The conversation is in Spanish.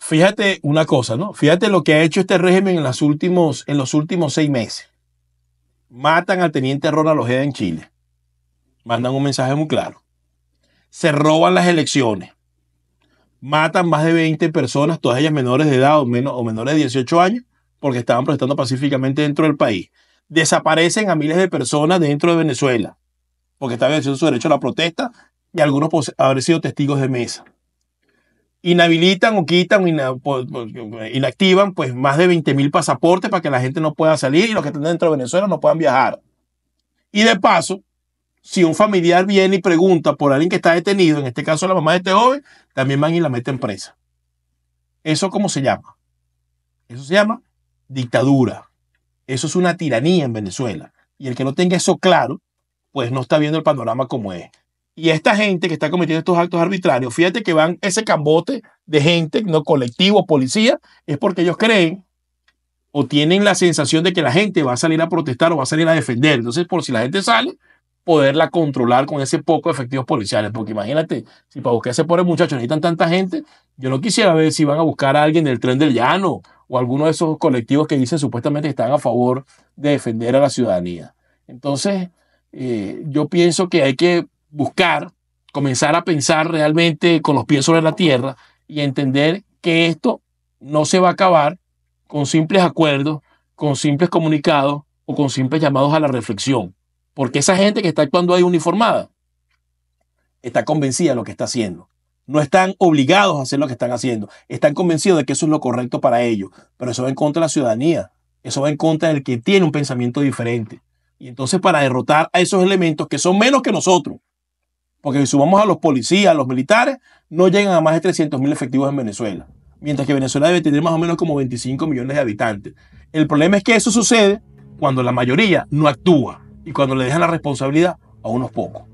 Fíjate una cosa, ¿no? Fíjate lo que ha hecho este régimen en, los últimos, en los últimos seis meses. Matan al teniente Ronald Ojeda en Chile. Mandan un mensaje muy claro. Se roban las elecciones. Matan más de 20 personas, todas ellas menores de edad o, menos, o menores de 18 años, porque estaban protestando pacíficamente dentro del país. Desaparecen a miles de personas dentro de Venezuela, porque estaban ejerciendo su derecho a la protesta y algunos pues, haber sido testigos de mesa inhabilitan o quitan inactivan pues, pues, pues más de 20 mil pasaportes para que la gente no pueda salir y los que están dentro de Venezuela no puedan viajar. Y de paso, si un familiar viene y pregunta por alguien que está detenido, en este caso la mamá de este joven, también van y la meten presa. ¿Eso cómo se llama? Eso se llama dictadura. Eso es una tiranía en Venezuela. Y el que no tenga eso claro, pues no está viendo el panorama como es. Y esta gente que está cometiendo estos actos arbitrarios, fíjate que van ese cambote de gente, no colectivo, policía, es porque ellos creen o tienen la sensación de que la gente va a salir a protestar o va a salir a defender. Entonces, por si la gente sale, poderla controlar con ese poco de efectivos policiales. Porque imagínate, si para buscar a ese pobre muchacho necesitan tanta gente, yo no quisiera ver si van a buscar a alguien del tren del llano o alguno de esos colectivos que dicen supuestamente que están a favor de defender a la ciudadanía. Entonces, eh, yo pienso que hay que buscar, comenzar a pensar realmente con los pies sobre la tierra y entender que esto no se va a acabar con simples acuerdos, con simples comunicados o con simples llamados a la reflexión. Porque esa gente que está actuando ahí uniformada está convencida de lo que está haciendo. No están obligados a hacer lo que están haciendo. Están convencidos de que eso es lo correcto para ellos. Pero eso va en contra de la ciudadanía. Eso va en contra del que tiene un pensamiento diferente. Y entonces para derrotar a esos elementos que son menos que nosotros, porque si sumamos a los policías, a los militares, no llegan a más de 300 mil efectivos en Venezuela. Mientras que Venezuela debe tener más o menos como 25 millones de habitantes. El problema es que eso sucede cuando la mayoría no actúa y cuando le dejan la responsabilidad a unos pocos.